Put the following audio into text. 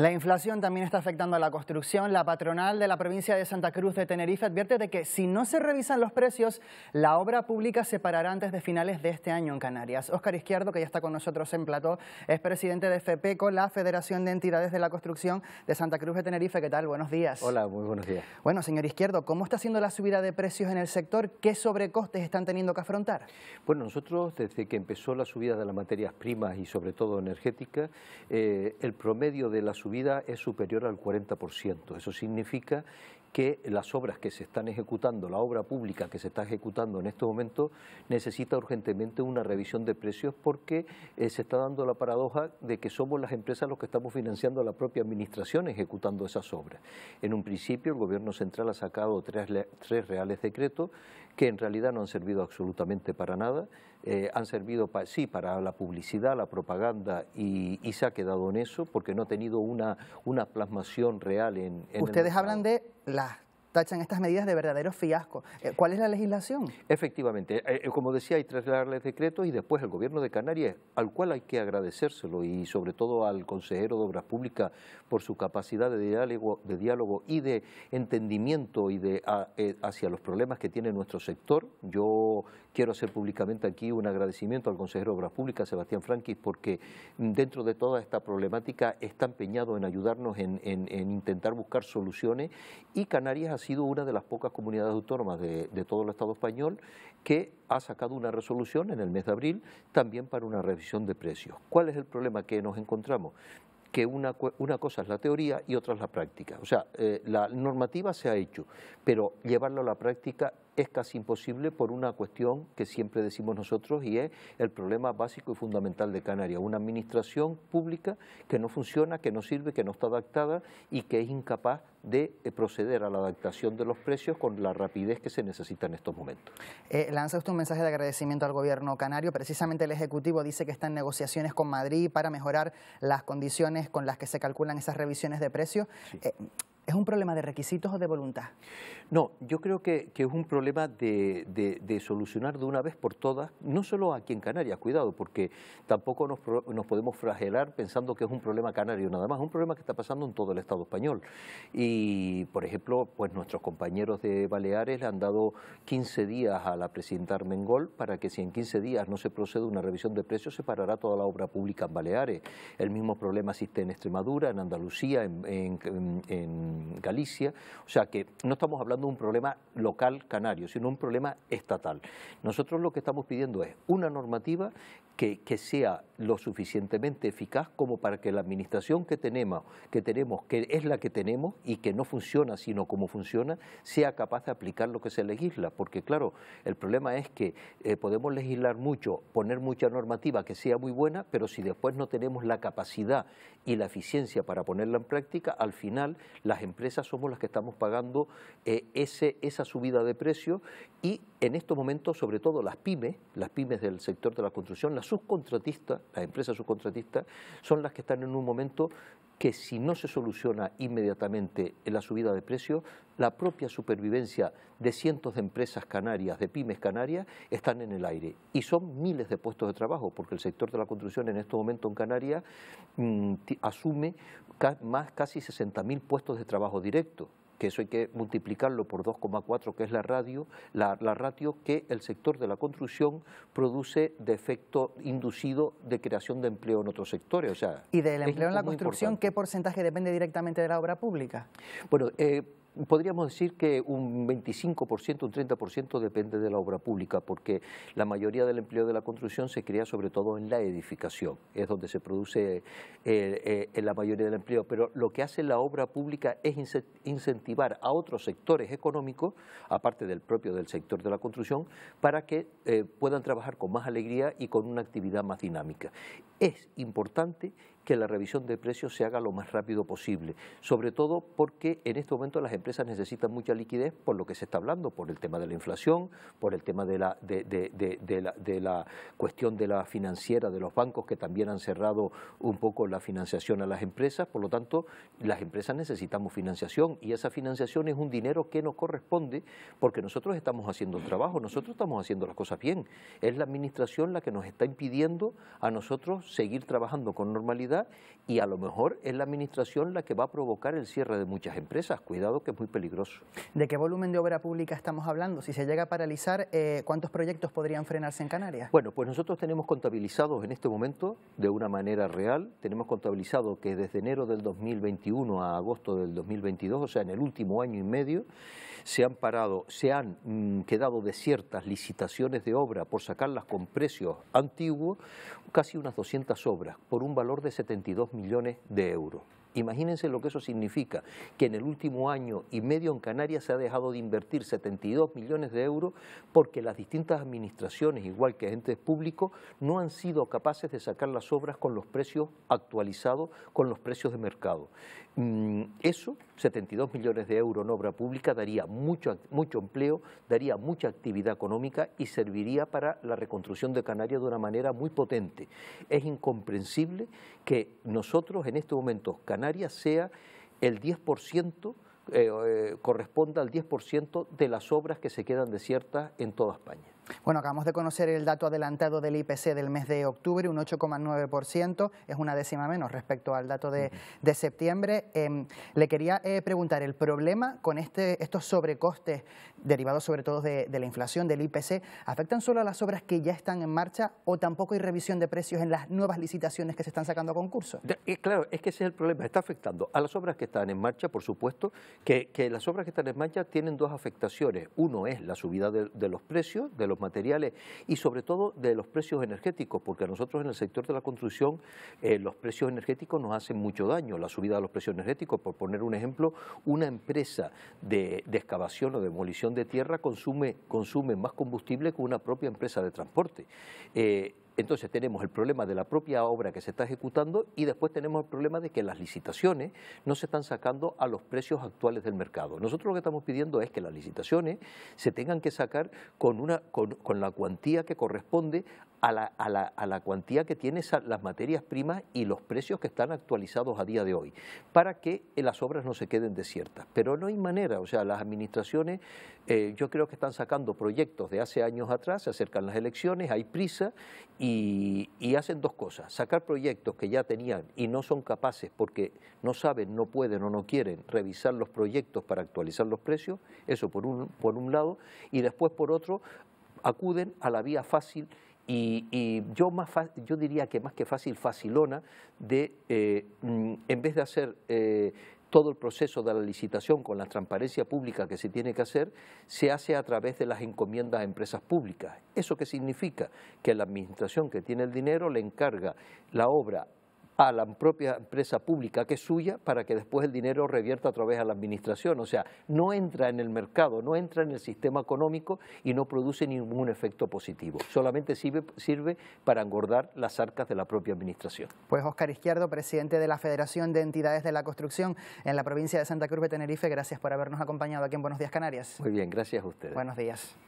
La inflación también está afectando a la construcción. La patronal de la provincia de Santa Cruz de Tenerife advierte de que si no se revisan los precios, la obra pública se parará antes de finales de este año en Canarias. Óscar Izquierdo, que ya está con nosotros en plató, es presidente de FEPECO, la Federación de Entidades de la Construcción de Santa Cruz de Tenerife. ¿Qué tal? Buenos días. Hola, muy buenos días. Bueno, señor Izquierdo, ¿cómo está siendo la subida de precios en el sector? ¿Qué sobrecostes están teniendo que afrontar? Bueno, nosotros desde que empezó la subida de las materias primas y sobre todo energética, eh, el promedio de la subida vida es superior al 40%. Eso significa que las obras que se están ejecutando, la obra pública que se está ejecutando en este momento, necesita urgentemente una revisión de precios porque eh, se está dando la paradoja de que somos las empresas los que estamos financiando a la propia administración ejecutando esas obras. En un principio el gobierno central ha sacado tres reales decretos que en realidad no han servido absolutamente para nada, eh, han servido sí para la publicidad, la propaganda y, se ha quedado en eso porque no ha tenido una, una plasmación real en... Ustedes hablan de las tachan estas medidas de verdadero fiasco. Eh, ¿Cuál es la legislación? Efectivamente, eh, eh, como decía, hay tres decretos y después el gobierno de Canarias, al cual hay que agradecérselo y sobre todo al consejero de Obras Públicas por su capacidad de diálogo, de diálogo y de entendimiento y de ah, hacia los problemas que tiene nuestro sector. Yo quiero hacer públicamente aquí un agradecimiento al consejero de Obras Públicas, Sebastián Franquis, porque dentro de toda esta problemática está empeñado en ayudarnos en, intentar buscar soluciones y Canarias sido una de las pocas comunidades autónomas de, todo el Estado español que ha sacado una resolución en el mes de abril también para una revisión de precios. ¿Cuál es el problema que nos encontramos? que una, cosa es la teoría y otra es la práctica. O sea, eh, la normativa se ha hecho, pero llevarlo a la práctica es casi imposible por una cuestión que siempre decimos nosotros y es el problema básico y fundamental de Canarias, una administración pública que no funciona, que no sirve, que no está adaptada y que es incapaz de eh, proceder a la adaptación de los precios con la rapidez que se necesita en estos momentos. Eh, lanza usted un mensaje de agradecimiento al gobierno canario. Precisamente el Ejecutivo dice que está en negociaciones con Madrid para mejorar las condiciones con las que se calculan esas revisiones de precios. Eh, ¿Es un problema de requisitos o de voluntad? No, yo creo que, es un problema de, solucionar de una vez por todas, no solo aquí en Canarias, cuidado, porque tampoco nos, podemos fragelar pensando que es un problema canario nada más, es un problema que está pasando en todo el Estado español. Y, por ejemplo, pues nuestros compañeros de Baleares le han dado 15 días a la presidenta Armengol para que si en 15 días no se procede una revisión de precios, se parará toda la obra pública en Baleares. El mismo problema existe en Extremadura, en Andalucía, en Galicia. O sea que no estamos hablando de un problema local canario, sino un problema estatal. Nosotros lo que estamos pidiendo es una normativa que, sea lo suficientemente eficaz como para que la administración que tenemos, que tenemos, que es la que tenemos y que no funciona sino como funciona, sea capaz de aplicar lo que se legisla. Porque claro, el problema es que eh, podemos legislar mucho, poner mucha normativa que sea muy buena, pero si después no tenemos la capacidad y la eficiencia para ponerla en práctica, al final las empresas somos las que estamos pagando eh, ese, esa subida de precio y en estos momentos, sobre todo las pymes, las pymes del sector de la construcción, las subcontratistas, las empresas subcontratistas, son las que están en un momento que si no se soluciona inmediatamente la subida de precios, la propia supervivencia de cientos de empresas canarias, de pymes canarias, están en el aire. Y son miles de puestos de trabajo, porque el sector de la construcción en este momento en Canarias mm, asume más casi 60.000 puestos de trabajo directos que eso hay que multiplicarlo por 2,4, que es la, radio, la, ratio que el sector de la construcción produce de efecto inducido de creación de empleo en otros sectores. O sea, ¿Y del empleo en la construcción qué porcentaje depende directamente de la obra pública? Bueno, eh, podríamos decir que un 25%, un 30% depende de la obra pública, porque la mayoría del empleo de la construcción se crea sobre todo en la edificación, es donde se produce eh, eh, la mayoría del empleo, pero lo que hace la obra pública es incentivar a otros sectores económicos, aparte del propio del sector de la construcción, para que eh, puedan trabajar con más alegría y con una actividad más dinámica. Es importante que la revisión de precios se haga lo más rápido posible, sobre todo porque en este momento las empresas necesitan mucha liquidez por lo que se está hablando, por el tema de la inflación, por el tema de la, de, la, de la cuestión de la financiera, de los bancos que también han cerrado un poco la financiación a las empresas, por lo tanto las empresas necesitamos financiación y esa financiación es un dinero que nos corresponde porque nosotros estamos haciendo el trabajo, nosotros estamos haciendo las cosas bien, es la administración la que nos está impidiendo a nosotros seguir trabajando con normalidad y a lo mejor es la administración la que va a provocar el cierre de muchas empresas. Cuidado que es muy peligroso. ¿De qué volumen de obra pública estamos hablando? Si se llega a paralizar, eh, ¿cuántos proyectos podrían frenarse en Canarias? Bueno, pues nosotros tenemos contabilizados en este momento, de una manera real, tenemos contabilizado que desde enero del 2021 a agosto del 2022, o sea, en el último año y medio, se han parado, se han quedado mm, quedado desiertas licitaciones de obra por sacarlas con precios antiguos, casi unas 200 obras, por un valor de 72 millones de euros. Imagínense lo que eso significa, que en el último año y medio en Canarias se ha dejado de invertir 72 millones de euros porque las distintas administraciones, igual que agentes públicos, no han sido capaces de sacar las obras con los precios actualizados, con los precios de mercado. Mm, eso, 72 millones de euros en obra pública, daría mucho, mucho empleo, daría mucha actividad económica y serviría para la reconstrucción de Canarias de una manera muy potente. Es incomprensible que nosotros en este momento Canarias sea el 10%, eh, eh, corresponda al 10% de las obras que se quedan desiertas en toda España. Bueno, acabamos de conocer el dato adelantado del IPC del mes de octubre, un 8,9%, es una décima menos respecto al dato de, de septiembre. Em, le quería eh, preguntar, el problema con este, estos sobrecostes derivados sobre todo de, la inflación, del IPC, ¿afectan solo a las obras que ya están en marcha o tampoco hay revisión de precios en las nuevas licitaciones que se están sacando a concurso? Eh, claro, es que ese es el problema, está afectando a las obras que están en marcha, por supuesto, que, las obras que están en marcha tienen dos afectaciones. Uno es la subida de, los precios, de materiales y sobre todo de los precios energéticos, porque a nosotros en el sector de la construcción eh, los precios energéticos nos hacen mucho daño, la subida de los precios energéticos, por poner un ejemplo, una empresa de, excavación o demolición de tierra consume, consume más combustible que una propia empresa de transporte. Eh, entonces tenemos el problema de la propia obra que se está ejecutando y después tenemos el problema de que las licitaciones no se están sacando a los precios actuales del mercado. Nosotros lo que estamos pidiendo es que las licitaciones se tengan que sacar con, una, con, la cuantía que corresponde a la, cuantía que tienen las materias primas y los precios que están actualizados a día de hoy, para que eh, las obras no se queden desiertas. Pero no hay manera, o sea, las administraciones eh, yo creo que están sacando proyectos de hace años atrás, se acercan las elecciones, hay prisa y, hacen dos cosas, sacar proyectos que ya tenían y no son capaces porque no saben, no pueden o no quieren revisar los proyectos para actualizar los precios, eso por un, por un lado, y después por otro acuden a la vía fácil y, yo, más yo diría que más que fácil, facilona, de eh, mm, en vez de hacer... Eh, todo el proceso de la licitación con la transparencia pública que se tiene que hacer, se hace a través de las encomiendas a empresas públicas. ¿Eso qué significa? Que la administración que tiene el dinero le encarga la obra a la propia empresa pública que es suya para que después el dinero revierta a través de la administración. O sea, no entra en el mercado, no entra en el sistema económico y no produce ningún efecto positivo. Solamente sirve, sirve para engordar las arcas de la propia administración. Pues Oscar Izquierdo, presidente de la Federación de Entidades de la Construcción en la provincia de Santa Cruz de Tenerife, gracias por habernos acompañado aquí en Buenos Días Canarias. Muy bien, gracias a ustedes. Buenos días.